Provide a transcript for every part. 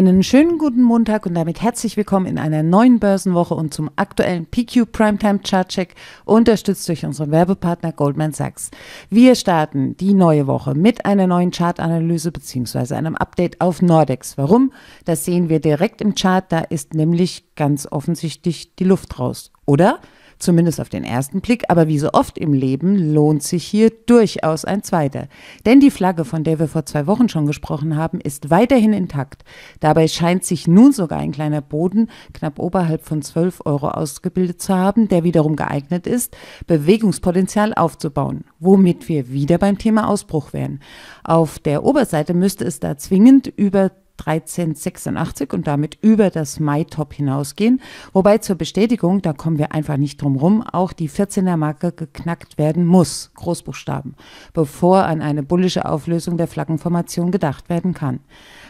Einen schönen guten Montag und damit herzlich willkommen in einer neuen Börsenwoche und zum aktuellen PQ Primetime Chartcheck, unterstützt durch unseren Werbepartner Goldman Sachs. Wir starten die neue Woche mit einer neuen Chartanalyse bzw. einem Update auf Nordex. Warum? Das sehen wir direkt im Chart, da ist nämlich ganz offensichtlich die Luft raus, oder? zumindest auf den ersten Blick, aber wie so oft im Leben lohnt sich hier durchaus ein zweiter. Denn die Flagge, von der wir vor zwei Wochen schon gesprochen haben, ist weiterhin intakt. Dabei scheint sich nun sogar ein kleiner Boden knapp oberhalb von 12 Euro ausgebildet zu haben, der wiederum geeignet ist, Bewegungspotenzial aufzubauen, womit wir wieder beim Thema Ausbruch wären. Auf der Oberseite müsste es da zwingend über 1386 und damit über das Mai-Top hinausgehen. Wobei zur Bestätigung, da kommen wir einfach nicht drum rum, auch die 14er-Marke geknackt werden muss, Großbuchstaben, bevor an eine bullische Auflösung der Flaggenformation gedacht werden kann.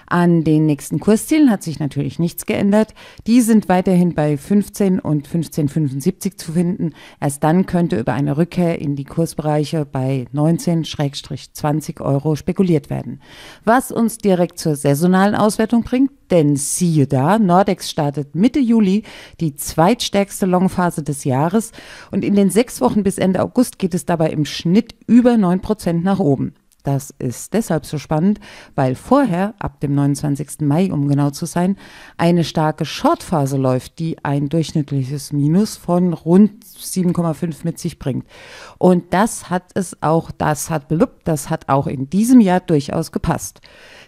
An den nächsten Kurszielen hat sich natürlich nichts geändert. Die sind weiterhin bei 15 und 1575 zu finden. Erst dann könnte über eine Rückkehr in die Kursbereiche bei 19-20 Euro spekuliert werden. Was uns direkt zur saisonalen Auswertung bringt, denn siehe da, Nordex startet Mitte Juli die zweitstärkste Longphase des Jahres und in den sechs Wochen bis Ende August geht es dabei im Schnitt über 9 Prozent nach oben. Das ist deshalb so spannend, weil vorher, ab dem 29. Mai, um genau zu sein, eine starke Shortphase läuft, die ein durchschnittliches Minus von rund 7,5 mit sich bringt. Und das hat es auch, das hat beluppt, das hat auch in diesem Jahr durchaus gepasst.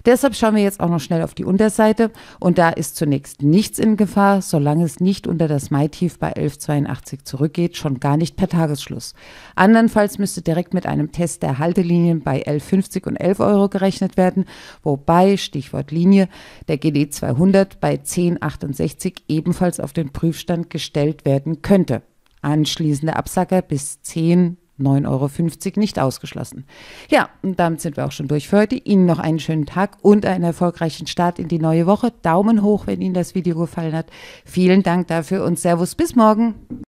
Deshalb schauen wir jetzt auch noch schnell auf die Unterseite und da ist zunächst nichts in Gefahr, solange es nicht unter das Mai-Tief bei 11,82 zurückgeht, schon gar nicht per Tagesschluss. Andernfalls müsste direkt mit einem Test der Haltelinien bei 11 50 und 11 Euro gerechnet werden, wobei, Stichwort Linie, der GD 200 bei 10,68 ebenfalls auf den Prüfstand gestellt werden könnte. Anschließende Absacker bis 10 9,50 Euro nicht ausgeschlossen. Ja, und damit sind wir auch schon durch für heute. Ihnen noch einen schönen Tag und einen erfolgreichen Start in die neue Woche. Daumen hoch, wenn Ihnen das Video gefallen hat. Vielen Dank dafür und Servus bis morgen.